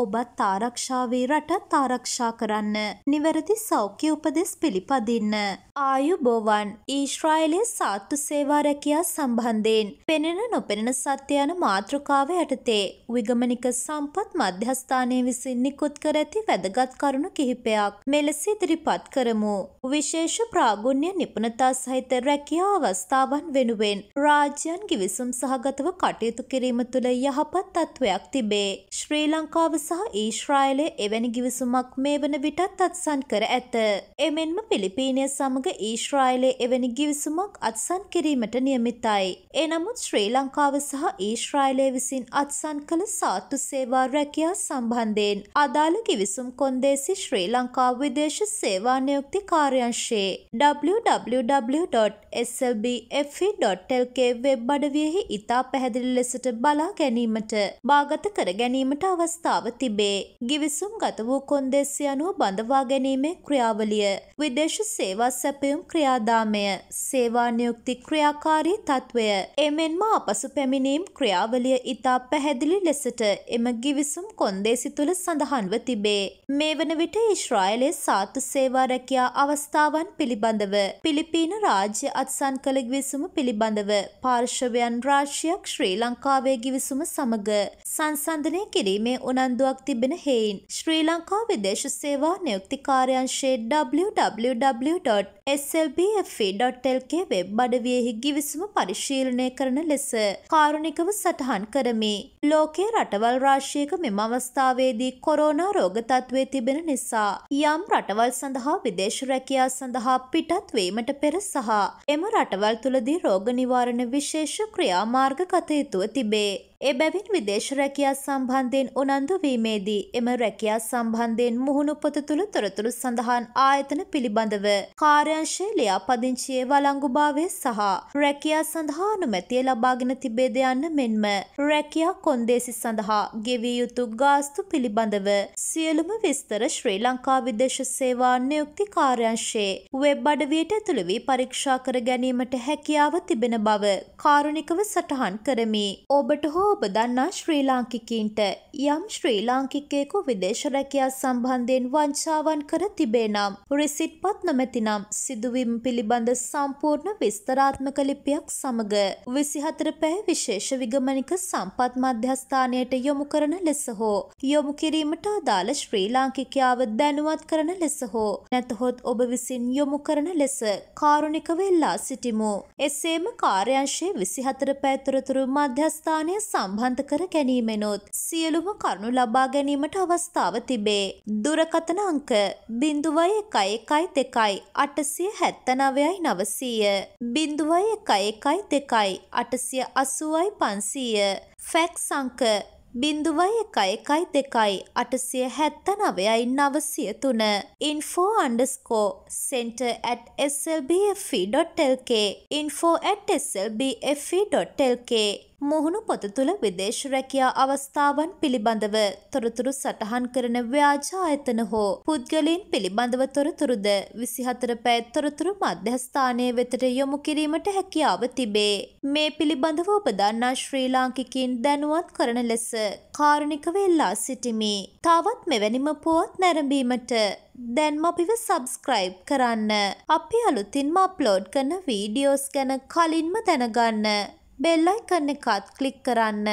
ඔබත් ආරක්ෂාවේ රටත් ආරක්ෂා කරන්න. නිවැරදි සෞඛ්‍ය උපදෙස් පිළිපදින්න. ආයුබෝවන් ඊශ්‍රායිලයේ සාත්තු සේවා රැකියා සම්බන්ධයෙන් පෙනෙන නොපෙනෙන සත්‍ය යන මාතෘකාව යටතේ විගමනික සම්පත් මධ්‍යස්ථානයේ විසින් නිකුත් කර ඇති වැදගත් කරුණු කිහිපයක් මෙලෙස ඉදිරිපත් කරමු. විශේෂ ප්‍රාගුණ්‍ය නිපුණතා සහිත රැකියා අවස්ථාවන් වෙනුවෙන් රාජ්‍යයන් ගිවිසුම් සහගතව කටයුතු කිරීම තුළ යහපත් තත්ත්වයක් තිබේ. ශ්‍රී ලංකාව සහ ඊශ්‍රායලය එවැනි ගිවිසුමක් මේ වන විටත් අත්සන් කර ඇත. එමෙන්ම පිලිපීනය සමග ඊශ්‍රායලය එවැනි ගිවිසුමක් අත්සන් කිරීමට නියමිතයි. එනමුත් ශ්‍රී ලංකාව සහ ඊශ්‍රායලය විසින් අත්සන් කළ සාත්තු සේවා රැකියා සම්බන්ධයෙන් අදාළ ගිවිසුම් කොන්දේසි ශ්‍රී ලංකාව විදේශ සේවා නියුක්ති කාර්යංශයේ www.slbfe.lk වෙබ් අඩවියෙහි ඉතා පැහැදිලි ලෙසට බලා ගැනීමට භාගත කර ගැනීමට අවස්ථාව තිබේ. ගිවිසුම් ගත වූ කොන්දේසියනුව බඳවා ගැනීමේ ක්‍රියාවලිය. විදේශ සේවා සැපයුම් ක්‍රියාදාමය. සේවා නියුක්ති ක්‍රියාකාරී තත්ත්වය. එමෙන්ම අපසු පැමිණීම් ක්‍රියාවලිය ඉතා පැහැදිලි ලෙසට එම ගිවිසුම් කොන්දේසි තුළ සඳහන්ව තිබේ. මේ වන විට ඊශ්‍රායලයේ සාත්තු සේවා රැකියා අවස්ථාවන් පිළිබඳව පිලිපීන රාජ්‍ය අත්සන් කළ ගිවිසුම පිළිබඳව පාර්ශවයන් රාශියක් ශ්‍රී ලංකාවේ ගිවිසුම සමග සංසන්ධනය කිරීමේ උනන්දු උනන්දුවක් තිබෙන හෙයින් ශ්‍රී ලංකා විදේශ සේවා නියුක්ති කාර්යංශයේ www.slbfe.lk වෙබ් අඩවියෙහි ගිවිසුම පරිශීලනය කරන ලෙස කාරුණිකව සටහන් කරමි. ලෝකයේ රටවල් රාශියක මෙම අවස්ථාවේදී කොරෝනා රෝග තත්ත්වයේ තිබෙන නිසා යම් රටවල් සඳහා විදේශ රැකියා සඳහා පිටත් වීමට පෙර සහ එම රටවල් තුළදී රෝග නිවාරණ විශේෂ ක්‍රියාමාර්ග කටයුතුව තිබේ. එබැවින් විදේශ රැකියා සම්බන්ධයෙන් උනන්දු වීමේදී එම රැකියා සම්බන්ධයෙන් මුහුණු පොත තුළ තොරතුරු සඳහන් ආයතන පිළිබඳව කාර්යංශය ලියාපදිංචියේ වලංගුභාවය සහ රැකියා සඳහා අනුමැතිය ලබාගෙන තිබේද යන්න මෙන්ම රැකියා කොන්දේසි සඳහා ගෙවිය යුතු ගාස්තු පිළිබඳව සියලුම විස්තර ශ්‍රී ලංකා විදේශ සේවා නියුක්ති කාර්යංශයේ වෙබ් අඩවියට ඇතුළු වී පරීක්ෂා කර ගැනීමට හැකියාව තිබෙන බව කාරුණිකව සටහන් කරමි. ඔබට හෝ ඔබ දන්නා ශ්‍රී ලාංකිකයින්ට යම් ශ්‍රී ලාංකිකයෙකු විදේශ රැකියා සම්බන්ධයෙන් වංචාවන් කර තිබේ නම් රිසිට්පත් නොමැතිනම් සිදුවීම් පිළිබඳ සම්පූර්ණ විස්තරාත්මක ලිපියක් සමග විසිහතර පැය විශේෂ විගමනික සම්පත් මධ්‍යස්ථානයට යොමු කරන ලෙස හෝ යොමු කිරීමට අදාළ ශ්‍රී ලාංකිකයාව දැනුවත් කරන ලෙස හෝ නැතහොත් ඔබ විසින් යොමු කරන ලෙස කාරුණික වෙල්ලා සිටිමු. එසේම කාර්යංශයේ විසිහතර පැය තුරතුරු මධ්‍යස්ථානය සම් සම්බන්ධ කර ගැනීමෙනුත් සියලුම කරුණු ලබා ගැනීමට අවස්ථාව තිබේ. දුරකථන අංක බිඳුවය එකයි එකයි දෙකයි අටසිය හැත්තනවයයි නවසීය. බිඳුවය එකයි එකයි දෙකයි අටසිය අසුවයි පන්සීය. ෆැක්ස් අංක බිඳුවයි එකයි එකයි දෙකයි අටසිය හැත්ත නවයයි නවසිය තුන info underscore cent at SLBFE.lk info at SLBFE.lk මුහුණු පොත තුළ විදේශ රැකියා අවස්ථාවන් පිළිබඳව තොරතුරු සටහන් කරන ව්‍යාජ ආයතන හෝ පුද්ගලයන් පිළිබඳව තොරතුරුද විසිහතර පැය තොරතුරු මධ්‍යස්ථානය වෙතට යොමු කිරීමට හැකියාව තිබේ. මේ පිළිබඳව ඔබ දන්නා ශ්‍රී ලාංකිකින් දැනුවත් කරන ලෙස කාරුණිකව එල්ලා සිටිමි. තවත් මෙවැනිම පුවත් නැරඹීමට දැන්ම අපිව සබස්ක්‍රයිබ් කරන්න. අපි අලුතින්ම අප්ලෝඩ් කරන වීඩියෝස් ගැන කලින්ම දැනගන්න. බෙල්ලයිකන්න එකත් කලික් කරන්න